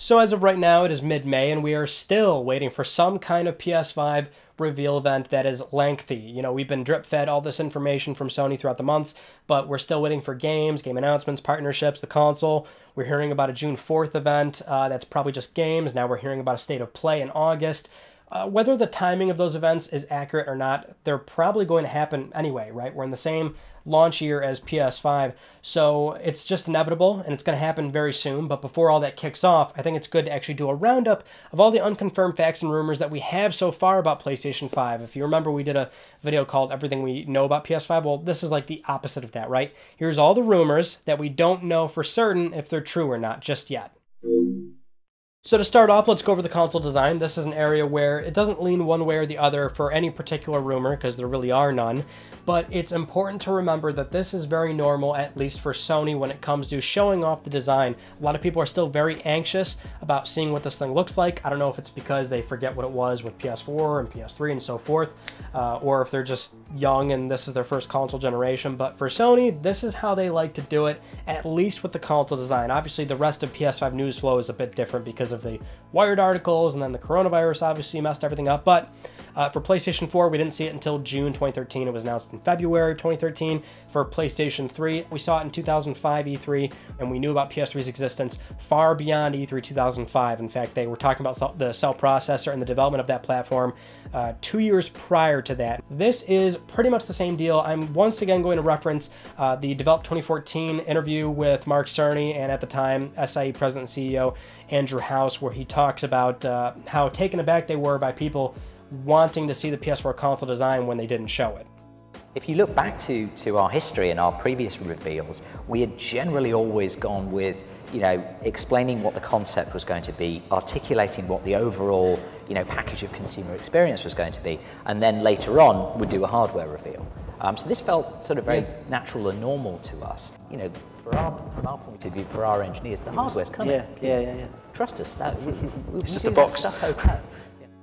So as of right now, it is mid-May, and we are still waiting for some kind of PS5 reveal event that is lengthy. You know, we've been drip-fed all this information from Sony throughout the months, but we're still waiting for games, game announcements, partnerships, the console. We're hearing about a June 4th event uh, that's probably just games. Now we're hearing about a state of play in August. Uh, whether the timing of those events is accurate or not, they're probably going to happen anyway, right? We're in the same launch year as PS5. So it's just inevitable and it's going to happen very soon. But before all that kicks off, I think it's good to actually do a roundup of all the unconfirmed facts and rumors that we have so far about PlayStation 5. If you remember, we did a video called Everything We Know About PS5. Well, this is like the opposite of that, right? Here's all the rumors that we don't know for certain if they're true or not just yet. So to start off, let's go over the console design. This is an area where it doesn't lean one way or the other for any particular rumor, because there really are none, but it's important to remember that this is very normal, at least for Sony, when it comes to showing off the design. A lot of people are still very anxious about seeing what this thing looks like. I don't know if it's because they forget what it was with PS4 and PS3 and so forth, uh, or if they're just young and this is their first console generation, but for Sony, this is how they like to do it, at least with the console design. Obviously, the rest of PS5 news flow is a bit different because of the Wired articles and then the coronavirus obviously messed everything up, but uh, for PlayStation 4, we didn't see it until June 2013. It was announced in February 2013. For PlayStation 3, we saw it in 2005 E3, and we knew about PS3's existence far beyond E3 2005. In fact, they were talking about the cell processor and the development of that platform uh, two years prior to that. This is pretty much the same deal. I'm once again going to reference uh, the Develop 2014 interview with Mark Cerny and at the time SIE President and CEO Andrew House, where he talks about uh, how taken aback they were by people wanting to see the PS4 console design when they didn't show it. If you look back to, to our history and our previous reveals, we had generally always gone with, you know, explaining what the concept was going to be, articulating what the overall you know, package of consumer experience was going to be, and then later on would do a hardware reveal. Um, so this felt sort of very yeah. natural and normal to us. You know, our, from our point of view, for our engineers, the hardware's coming. Yeah, yeah, yeah. yeah. Trust us. That, we, we, it's we just a box. Stuff okay.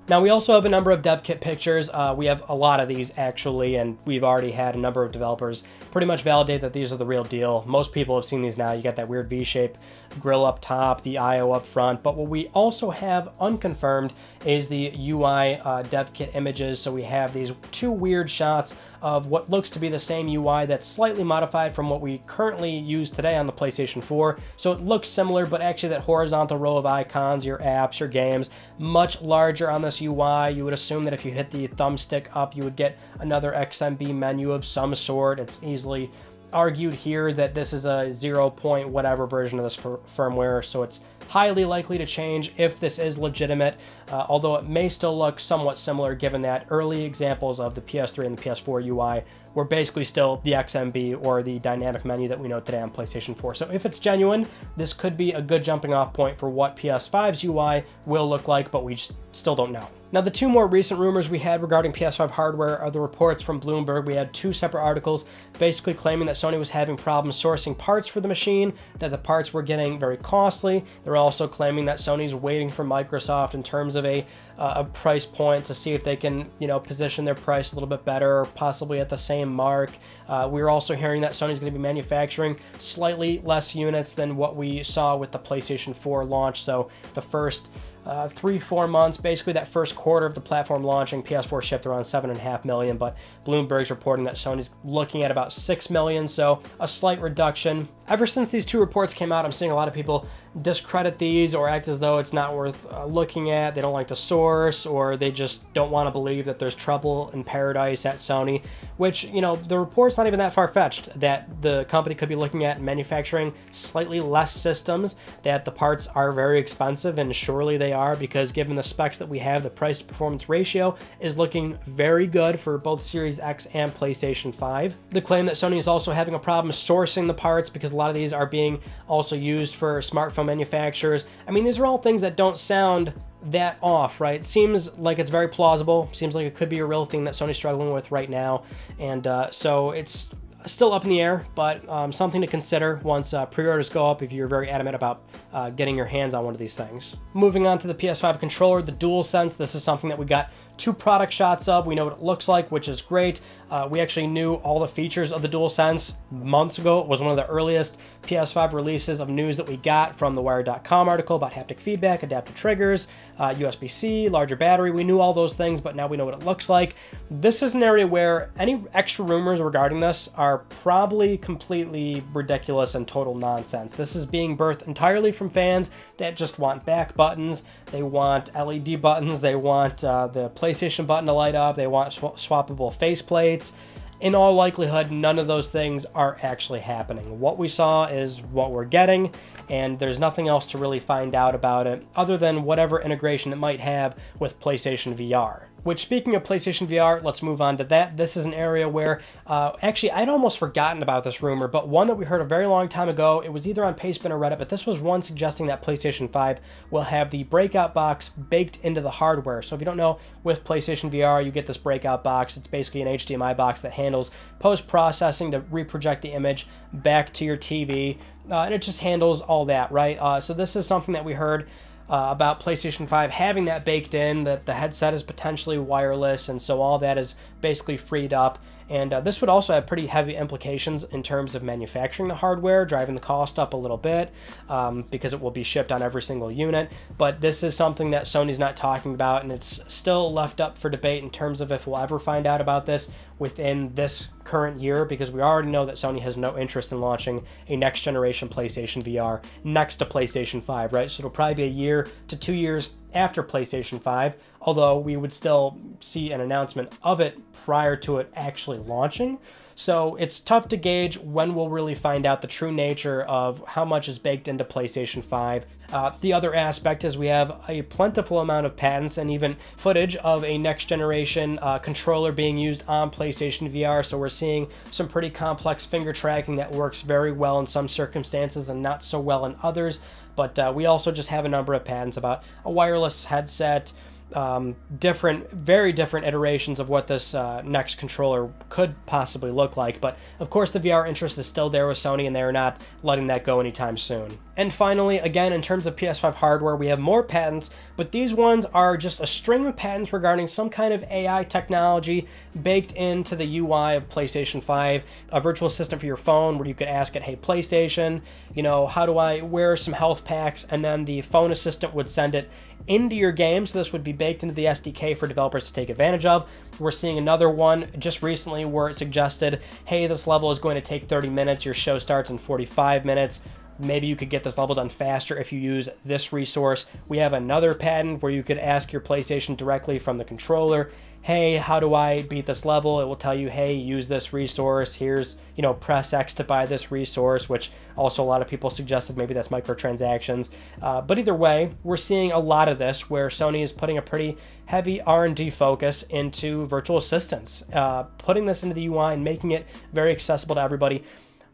Now we also have a number of dev kit pictures. Uh, we have a lot of these actually, and we've already had a number of developers pretty much validate that these are the real deal. Most people have seen these now. You got that weird V-shape grill up top, the IO up front, but what we also have unconfirmed is the UI uh, dev kit images. So we have these two weird shots of what looks to be the same UI that's slightly modified from what we currently use today on the PlayStation 4. So it looks similar, but actually that horizontal row of icons, your apps, your games, much larger on this UI. You would assume that if you hit the thumbstick up, you would get another XMB menu of some sort. It's easily argued here that this is a 0. Point whatever version of this firmware, so it's highly likely to change if this is legitimate uh, although it may still look somewhat similar given that early examples of the PS3 and the PS4 UI were basically still the XMB or the dynamic menu that we know today on PlayStation 4. So if it's genuine, this could be a good jumping off point for what PS5's UI will look like, but we still don't know. Now, the two more recent rumors we had regarding PS5 hardware are the reports from Bloomberg. We had two separate articles basically claiming that Sony was having problems sourcing parts for the machine, that the parts were getting very costly. They're also claiming that Sony's waiting for Microsoft in terms terms of a, uh, a price point to see if they can, you know, position their price a little bit better, or possibly at the same mark. Uh, we are also hearing that Sony's going to be manufacturing slightly less units than what we saw with the PlayStation 4 launch. So the first uh, three, four months, basically that first quarter of the platform launching, PS4 shipped around seven and a half million, but Bloomberg's reporting that Sony's looking at about six million, so a slight reduction ever since these two reports came out, I'm seeing a lot of people discredit these or act as though it's not worth uh, looking at. They don't like the source or they just don't want to believe that there's trouble in paradise at Sony, which, you know, the report's not even that far fetched that the company could be looking at manufacturing slightly less systems, that the parts are very expensive, and surely they are because given the specs that we have, the price to performance ratio is looking very good for both Series X and PlayStation 5. The claim that Sony is also having a problem sourcing the parts because a lot of these are being also used for smartphone manufacturers. I mean, these are all things that don't sound that off, right? It seems like it's very plausible. Seems like it could be a real thing that Sony's struggling with right now. And uh, so it's still up in the air, but um, something to consider once uh, pre-orders go up if you're very adamant about uh, getting your hands on one of these things. Moving on to the PS5 controller, the DualSense. This is something that we got two product shots of. We know what it looks like, which is great. Uh, we actually knew all the features of the DualSense months ago. It was one of the earliest PS5 releases of news that we got from the Wired.com article about haptic feedback, adaptive triggers, uh, USB-C, larger battery. We knew all those things, but now we know what it looks like. This is an area where any extra rumors regarding this are probably completely ridiculous and total nonsense. This is being birthed entirely from fans that just want back buttons. They want LED buttons. They want uh, the PlayStation PlayStation button to light up. They want sw- swappable faceplates. In all likelihood, none of those things are actually happening. What we saw is what we're getting, and there's nothing else to really find out about it other than whatever integration it might have with PlayStation VR. Which, speaking of PlayStation VR, let's move on to that. This is an area where, uh, actually, I'd almost forgotten about this rumor, but one that we heard a very long time ago. It was either on Pastebin or Reddit, but this was one suggesting that PlayStation 5 will have the breakout box baked into the hardware. So, if you don't know, with PlayStation VR, you get this breakout box. It's basically an HDMI box that handles post processing to reproject the image back to your TV. Uh, and it just handles all that, right? Uh, so, this is something that we heard uh, about PlayStation 5 having that baked in, that the headset is potentially wireless, and so all that is basically freed up. And uh, this would also have pretty heavy implications in terms of manufacturing the hardware, driving the cost up a little bit um, because it will be shipped on every single unit. But this is something that Sony's not talking about, and it's still left up for debate in terms of if we'll ever find out about this within this current year because we already know that Sony has no interest in launching a next generation PlayStation VR next to PlayStation 5, right? So it'll probably be a year to two years after PlayStation 5, although we would still see an announcement of it prior to it actually launching. So it's tough to gauge when we'll really find out the true nature of how much is baked into PlayStation 5. Uh, the other aspect is we have a plentiful amount of patents and even footage of a next generation uh, controller being used on PlayStation VR. So we're seeing some pretty complex finger tracking that works very well in some circumstances and not so well in others. But uh, we also just have a number of patents about a wireless headset, um, different, very different iterations of what this uh, next controller could possibly look like. But of course, the VR interest is still there with Sony, and they are not letting that go anytime soon. And finally, again, in terms of PS5 hardware, we have more patents, but these ones are just a string of patents regarding some kind of AI technology baked into the UI of PlayStation 5, a virtual assistant for your phone where you could ask it, hey, PlayStation, you know, how do I wear some health packs? And then the phone assistant would send it into your game. So this would be baked into the SDK for developers to take advantage of. We're seeing another one just recently where it suggested, hey, this level is going to take 30 minutes, your show starts in 45 minutes maybe you could get this level done faster if you use this resource. We have another patent where you could ask your PlayStation directly from the controller, hey, how do I beat this level? It will tell you, hey, use this resource. Here's, you know, press X to buy this resource, which also a lot of people suggested maybe that's microtransactions. Uh, but either way, we're seeing a lot of this where Sony is putting a pretty heavy R&D focus into virtual assistants, uh, putting this into the UI and making it very accessible to everybody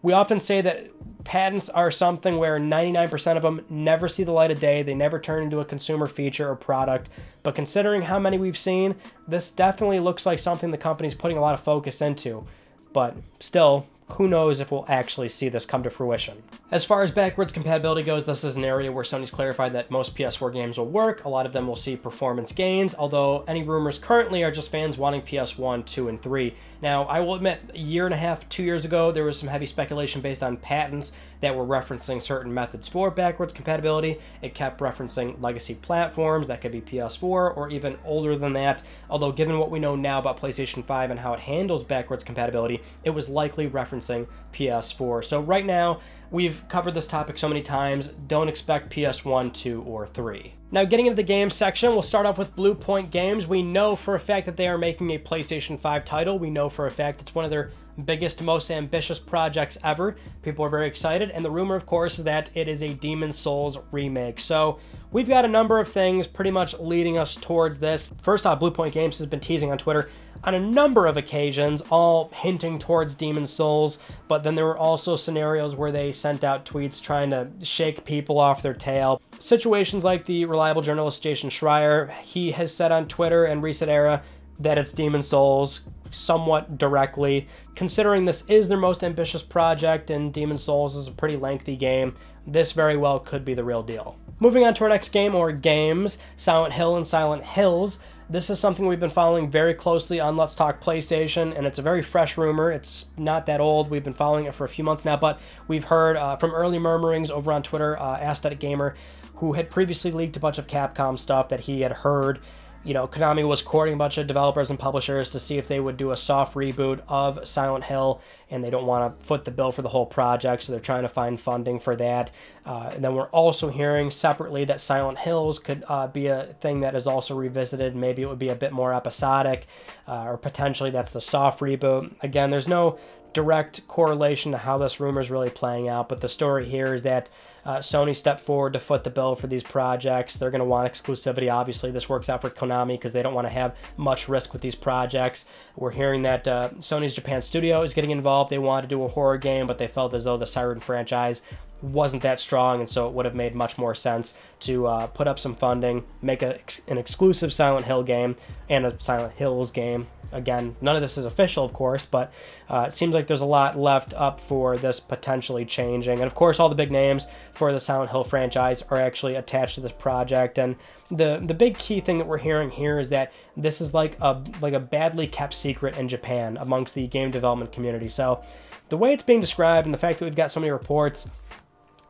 we often say that patents are something where 99% of them never see the light of day. They never turn into a consumer feature or product. But considering how many we've seen, this definitely looks like something the company's putting a lot of focus into. But still, who knows if we'll actually see this come to fruition. As far as backwards compatibility goes, this is an area where Sony's clarified that most PS4 games will work. A lot of them will see performance gains, although any rumors currently are just fans wanting PS1, 2, and 3. Now, I will admit, a year and a half, two years ago, there was some heavy speculation based on patents that were referencing certain methods for backwards compatibility. It kept referencing legacy platforms that could be PS4 or even older than that, although given what we know now about PlayStation 5 and how it handles backwards compatibility, it was likely referencing referencing PS4. So right now, we've covered this topic so many times, don't expect PS1, 2, or 3. Now getting into the game section, we'll start off with Blue Point Games. We know for a fact that they are making a PlayStation 5 title. We know for a fact it's one of their biggest, most ambitious projects ever. People are very excited, and the rumor, of course, is that it is a Demon Souls remake. So we've got a number of things pretty much leading us towards this. First off, Blue Point Games has been teasing on Twitter on a number of occasions, all hinting towards Demon Souls, but then there were also scenarios where they sent out tweets trying to shake people off their tail. Situations like the reliable journalist Jason Schreier, he has said on Twitter and Recent Era that it's Demon Souls somewhat directly. Considering this is their most ambitious project and Demon Souls is a pretty lengthy game, this very well could be the real deal. Moving on to our next game, or games, Silent Hill and Silent Hills. This is something we've been following very closely on Let's Talk PlayStation, and it's a very fresh rumor. It's not that old. We've been following it for a few months now, but we've heard uh, from early murmurings over on Twitter, uh, Aesthetic Gamer, who had previously leaked a bunch of Capcom stuff that he had heard you know, Konami was courting a bunch of developers and publishers to see if they would do a soft reboot of Silent Hill, and they don't want to foot the bill for the whole project, so they're trying to find funding for that. Uh, and then we're also hearing separately that Silent Hills could uh, be a thing that is also revisited. Maybe it would be a bit more episodic, uh, or potentially that's the soft reboot. Again, there's no direct correlation to how this rumor is really playing out, but the story here is that uh, Sony stepped forward to foot the bill for these projects. They're going to want exclusivity. Obviously, this works out for Konami because they don't want to have much risk with these projects. We're hearing that uh, Sony's Japan studio is getting involved. They wanted to do a horror game, but they felt as though the Siren franchise wasn't that strong, and so it would have made much more sense to uh, put up some funding, make a, an exclusive Silent Hill game and a Silent Hills game again, none of this is official, of course, but uh, it seems like there's a lot left up for this potentially changing. And of course, all the big names for the Silent Hill franchise are actually attached to this project. And the the big key thing that we're hearing here is that this is like a like a badly kept secret in Japan amongst the game development community. So the way it's being described and the fact that we've got so many reports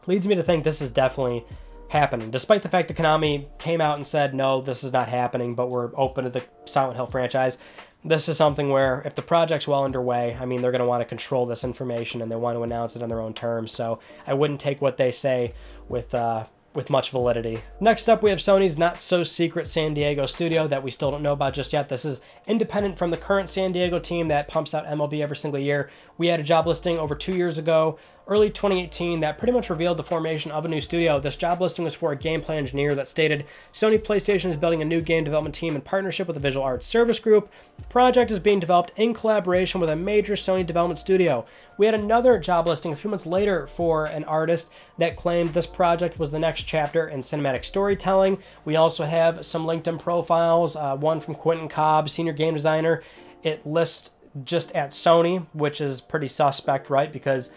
leads me to think this is definitely happening, despite the fact that Konami came out and said, no, this is not happening, but we're open to the Silent Hill franchise. This is something where, if the project's well underway, I mean, they're going to want to control this information and they want to announce it on their own terms. So I wouldn't take what they say with uh, with much validity. Next up, we have Sony's not so secret San Diego studio that we still don't know about just yet. This is independent from the current San Diego team that pumps out MLB every single year. We had a job listing over two years ago early 2018 that pretty much revealed the formation of a new studio. This job listing was for a gameplay engineer that stated Sony PlayStation is building a new game development team in partnership with the Visual Arts Service Group. The project is being developed in collaboration with a major Sony development studio. We had another job listing a few months later for an artist that claimed this project was the next chapter in cinematic storytelling. We also have some LinkedIn profiles, uh, one from Quentin Cobb, senior game designer. It lists just at Sony, which is pretty suspect, right? Because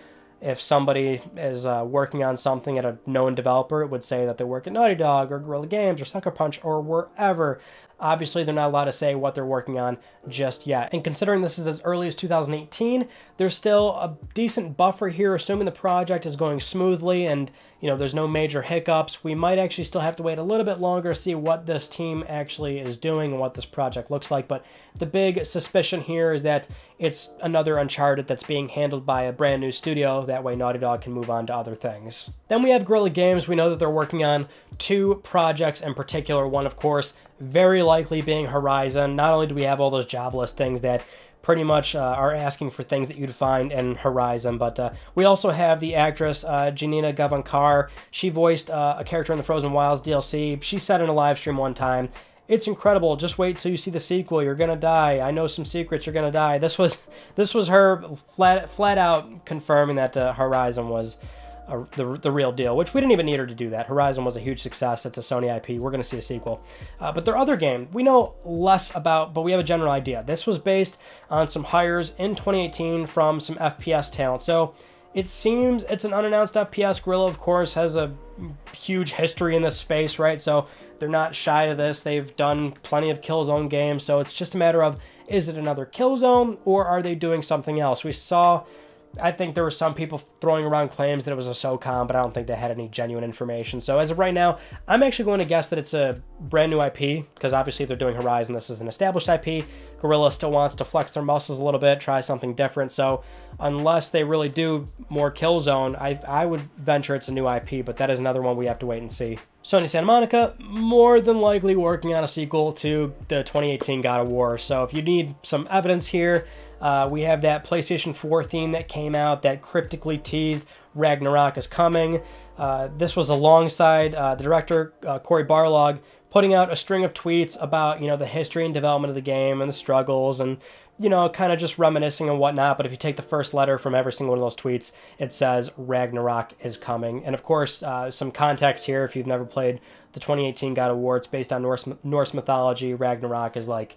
if somebody is uh, working on something at a known developer, it would say that they work at Naughty Dog or Guerrilla Games or Sucker Punch or wherever. Obviously, they're not allowed to say what they're working on just yet. And considering this is as early as 2018, there's still a decent buffer here, assuming the project is going smoothly and you know there's no major hiccups. We might actually still have to wait a little bit longer to see what this team actually is doing and what this project looks like. But the big suspicion here is that it's another Uncharted that's being handled by a brand new studio. That way Naughty Dog can move on to other things. Then we have Guerrilla Games. We know that they're working on two projects in particular. One, of course, very likely being Horizon. Not only do we have all those job listings that pretty much uh, are asking for things that you'd find in Horizon. But uh, we also have the actress uh, Janina Gavankar. She voiced uh, a character in the Frozen Wilds DLC. She said in a live stream one time, "It's incredible. Just wait till you see the sequel. You're gonna die. I know some secrets. You're gonna die." This was this was her flat flat out confirming that uh, Horizon was a, the, the real deal, which we didn't even need her to do that. Horizon was a huge success. It's a Sony IP. We're going to see a sequel. Uh, but their other game, we know less about, but we have a general idea. This was based on some hires in 2018 from some FPS talent. So it seems it's an unannounced FPS. Gorilla, of course, has a huge history in this space, right? So they're not shy to this. They've done plenty of Killzone games. So it's just a matter of is it another Killzone or are they doing something else? We saw I think there were some people throwing around claims that it was a SOCOM, but I don't think they had any genuine information. So as of right now, I'm actually going to guess that it's a brand new IP, because obviously if they're doing Horizon, this is an established IP. Gorilla still wants to flex their muscles a little bit, try something different. So unless they really do more Killzone, I, I would venture it's a new IP, but that is another one we have to wait and see. Sony Santa Monica, more than likely working on a sequel to the 2018 God of War. So if you need some evidence here, uh, we have that PlayStation 4 theme that came out that cryptically teased Ragnarok is coming. Uh, this was alongside uh, the director, uh, Corey Barlog, putting out a string of tweets about, you know, the history and development of the game and the struggles and, you know, kind of just reminiscing and whatnot. But if you take the first letter from every single one of those tweets, it says Ragnarok is coming. And of course, uh, some context here if you've never played the 2018 God of War, it's based on Norse, Norse mythology. Ragnarok is like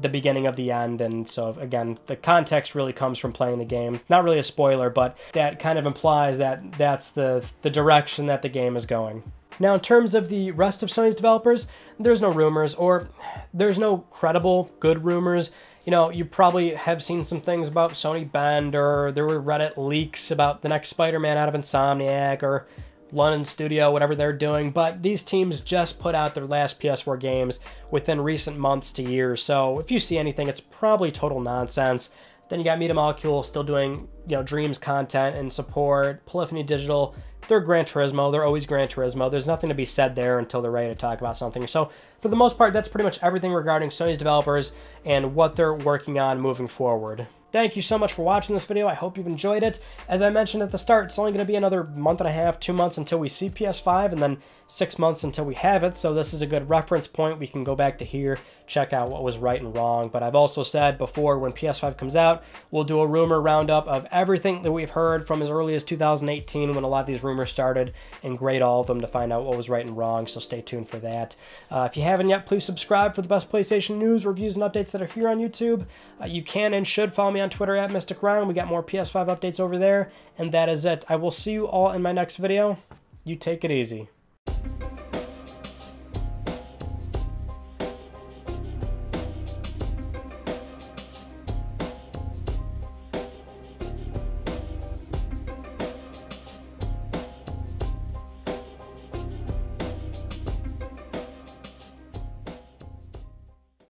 the beginning of the end. And so, again, the context really comes from playing the game. Not really a spoiler, but that kind of implies that that's the, the direction that the game is going. Now, in terms of the rest of Sony's developers, there's no rumors, or there's no credible good rumors. You know, you probably have seen some things about Sony Bend, or there were Reddit leaks about the next Spider Man out of Insomniac, or London studio, whatever they're doing. But these teams just put out their last PS4 games within recent months to years. So if you see anything, it's probably total nonsense. Then you got Media Molecule still doing, you know, Dreams content and support. Polyphony Digital, they're Gran Turismo. They're always Gran Turismo. There's nothing to be said there until they're ready to talk about something. So for the most part, that's pretty much everything regarding Sony's developers and what they're working on moving forward. Thank you so much for watching this video. I hope you've enjoyed it. As I mentioned at the start, it's only going to be another month and a half, two months until we see PS5, and then six months until we have it. So this is a good reference point. We can go back to here, check out what was right and wrong. But I've also said before when PS5 comes out, we'll do a rumor roundup of everything that we've heard from as early as 2018 when a lot of these rumors started and grade all of them to find out what was right and wrong. So stay tuned for that. Uh, if you haven't yet, please subscribe for the best PlayStation news, reviews, and updates that are here on YouTube. Uh, you can and should follow me on on Twitter at Mystic Ryan. We got more PS5 updates over there. And that is it. I will see you all in my next video. You take it easy.